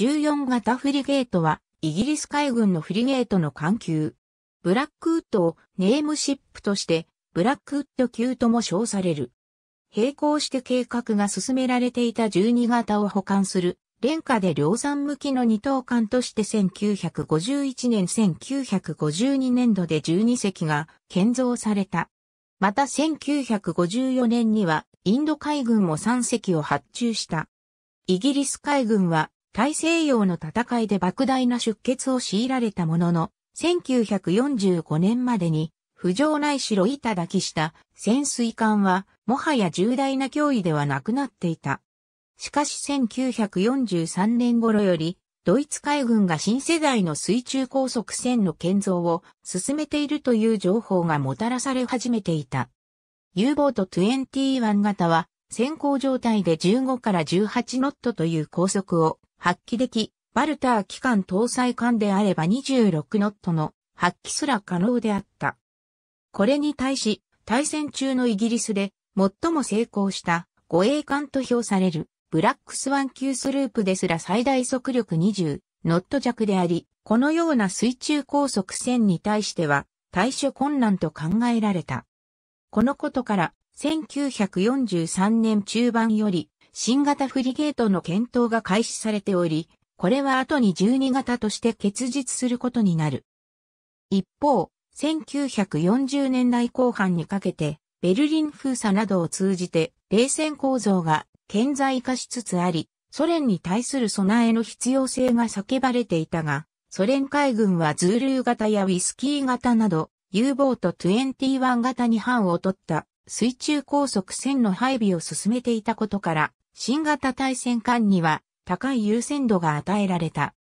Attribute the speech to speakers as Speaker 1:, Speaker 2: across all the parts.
Speaker 1: 14型フリゲートは、イギリス海軍のフリゲートの艦級。ブラックウッドをネームシップとして、ブラックウッド級とも称される。並行して計画が進められていた12型を保管する、廉価で量産向きの二等艦として1951年1952年度で12隻が建造された。また1954年にはインド海軍も3隻を発注した。イギリス海軍は大西洋の戦いで莫大な出血を強いられたものの、1945年までに、浮上ないしろだきした潜水艦は、もはや重大な脅威ではなくなっていた。しかし1943年頃より、ドイツ海軍が新世代の水中高速船の建造を進めているという情報がもたらされ始めていた。U ボート21型は先行状態で15から18ノットという高速を発揮でき、バルター機関搭載艦であれば26ノットの発揮すら可能であった。これに対し、対戦中のイギリスで最も成功した護衛艦と評されるブラックスワン級スループですら最大速力20ノット弱であり、このような水中高速船に対しては対処困難と考えられた。このことから1943年中盤より新型フリゲートの検討が開始されており、これは後に12型として結実することになる。一方、1940年代後半にかけて、ベルリン封鎖などを通じて、冷戦構造が顕在化しつつあり、ソ連に対する備えの必要性が叫ばれていたが、ソ連海軍はズールー型やウィスキー型など、U ボート21型に班を取った水中高速船の配備を進めていたことから、新型対戦艦には高い優先度が与えられた。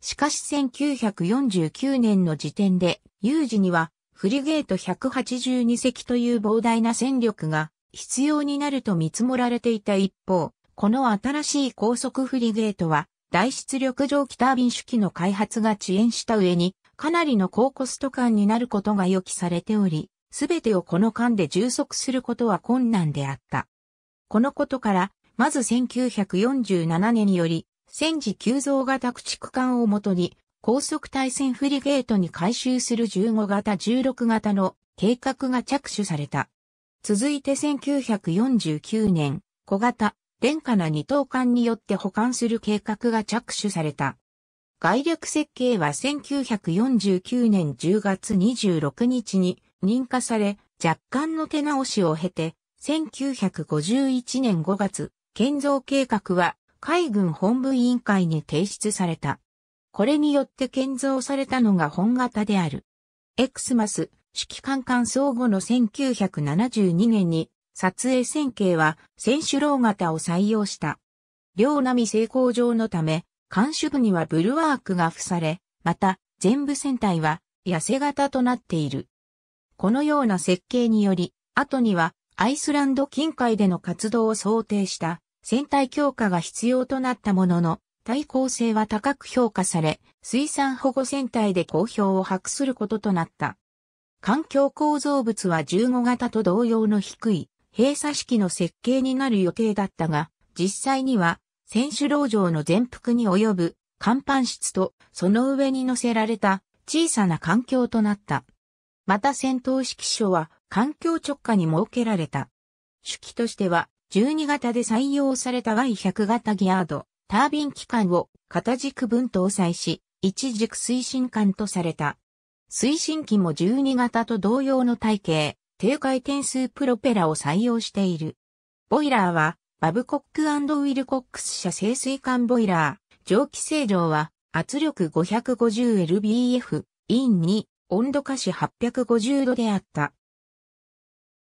Speaker 1: しかし1949年の時点で、有事にはフリゲート182隻という膨大な戦力が必要になると見積もられていた一方、この新しい高速フリゲートは大出力蒸気タービン主機の開発が遅延した上に、かなりの高コスト感になることが予期されており、すべてをこの間で充足することは困難であった。このことから、まず1947年により、戦時急増型駆逐艦をもとに、高速対戦フリゲートに改修する15型16型の計画が着手された。続いて1949年、小型、廉価な二等艦によって保管する計画が着手された。外略設計は1949年10月26日に認可され、若干の手直しを経て、1951年5月、建造計画は海軍本部委員会に提出された。これによって建造されたのが本型である。エクスマス、指揮官官相後の1972年に、撮影線形は選手ロー型を採用した。両波成功上のため、監視部にはブルワークが付され、また、全部船体は痩せ型となっている。このような設計により、後にはアイスランド近海での活動を想定した船体強化が必要となったものの、対抗性は高く評価され、水産保護船体で好評を博することとなった。環境構造物は15型と同様の低い閉鎖式の設計になる予定だったが、実際には選手籠城の全幅に及ぶ甲板室とその上に乗せられた小さな環境となった。また戦闘指揮所は環境直下に設けられた。手記としては12型で採用された Y100 型ギアード、タービン機関を型軸分搭載し、一軸推進艦とされた。推進機も12型と同様の体型、低回転数プロペラを採用している。ボイラーは、バブコックウィルコックス社清水管ボイラー、蒸気清浄は圧力 550lbf、イン2、温度下し850度であった。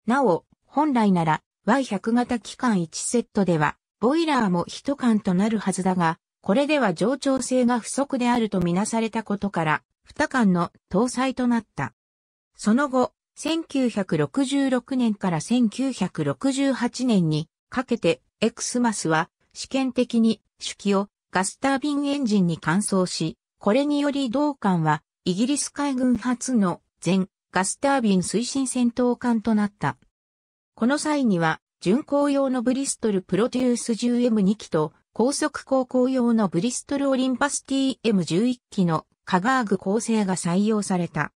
Speaker 1: なお、本来なら Y100 型機関1セットでは、ボイラーも一缶となるはずだが、これでは上調性が不足であるとみなされたことから、二缶の搭載となった。その後、1966年から1968年にかけて、エクスマスは試験的に手記をガスタービンエンジンに換装し、これにより同缶はイギリス海軍初の全ガスタービン推進戦闘艦となった。この際には、巡航用のブリストルプロデュース 10M2 機と、高速航行用のブリストルオリンパス TM11 機のカガーグ構成が採用された。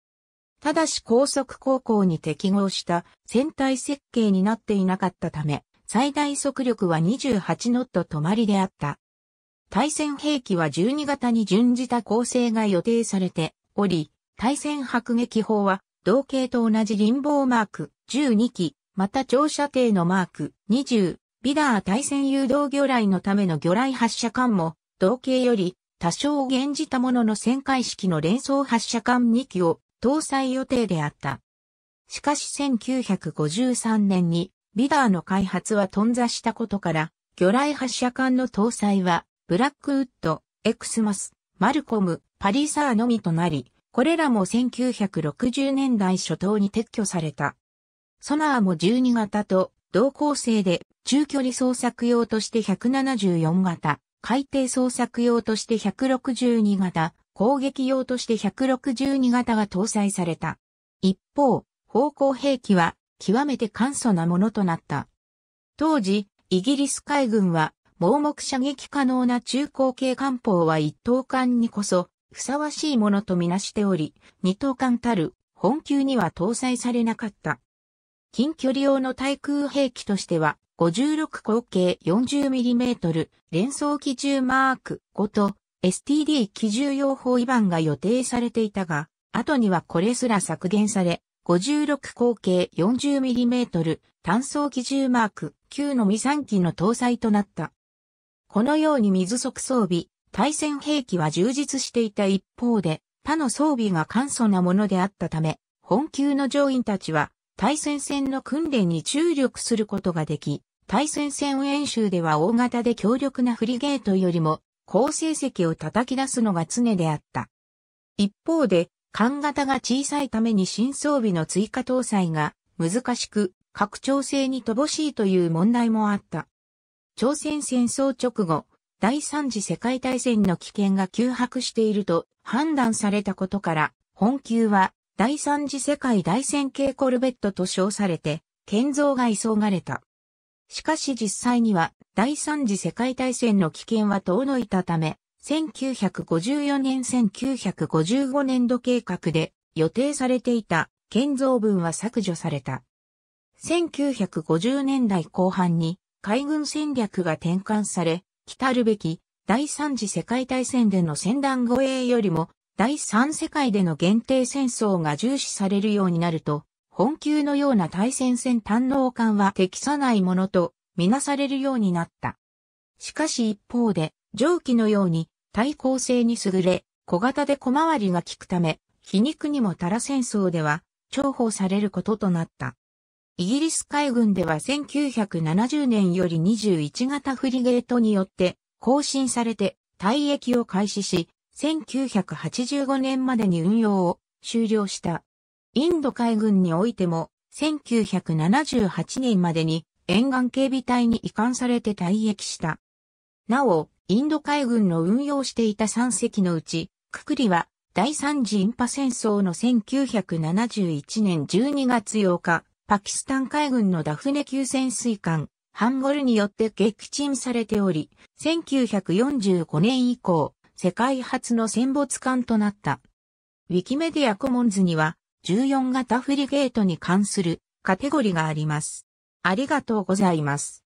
Speaker 1: ただし高速航行に適合した船体設計になっていなかったため、最大速力は28ノット止まりであった。対戦兵器は12型に準じた構成が予定されており、対戦迫撃砲は、同型と同じボーマーク12機、また長射程のマーク20、ビダー対戦誘導魚雷のための魚雷発射管も、同型より多少減じたものの旋回式の連装発射管2機を搭載予定であった。しかし1953年にビダーの開発は頓挫したことから、魚雷発射管の搭載は、ブラックウッド、エクスマス、マルコム、パリサーのみとなり、これらも1960年代初頭に撤去された。ソナーも12型と同構成で中距離捜索用として174型、海底捜索用として162型、攻撃用として162型が搭載された。一方、方向兵器は極めて簡素なものとなった。当時、イギリス海軍は盲目射撃可能な中高系艦砲は一等艦にこそふさわしいものとみなしており、二等間たる本級には搭載されなかった。近距離用の対空兵器としては、56口径 40mm 連装機銃マーク5と STD 機銃用包囲板が予定されていたが、後にはこれすら削減され、56口径 40mm 単装機銃マーク9の未3機の搭載となった。このように水速装備、対戦兵器は充実していた一方で、他の装備が簡素なものであったため、本級の乗員たちは、対戦戦の訓練に注力することができ、対戦戦演習では大型で強力なフリゲートよりも、好成績を叩き出すのが常であった。一方で、艦型が小さいために新装備の追加搭載が難しく、拡張性に乏しいという問題もあった。朝鮮戦争直後、第三次世界大戦の危険が急迫していると判断されたことから、本級は第三次世界大戦系コルベットと称されて、建造が急がれた。しかし実際には第三次世界大戦の危険は遠のいたため、1954年1955年度計画で予定されていた建造分は削除された。1950年代後半に海軍戦略が転換され、来るべき第三次世界大戦での戦乱護衛よりも第三世界での限定戦争が重視されるようになると、本級のような対戦戦単能艦は適さないものとみなされるようになった。しかし一方で、蒸気のように対抗性に優れ、小型で小回りが利くため、皮肉にもタラ戦争では重宝されることとなった。イギリス海軍では1970年より21型フリゲートによって更新されて退役を開始し、1985年までに運用を終了した。インド海軍においても、1978年までに沿岸警備隊に移管されて退役した。なお、インド海軍の運用していた3隻のうち、くくりは第3次インパ戦争の1971年12月8日、パキスタン海軍のダフネ級潜水艦、ハンゴルによって撃沈されており、1945年以降、世界初の戦没艦となった。ウィキメディアコモンズには、14型フリゲートに関するカテゴリがあります。ありがとうございます。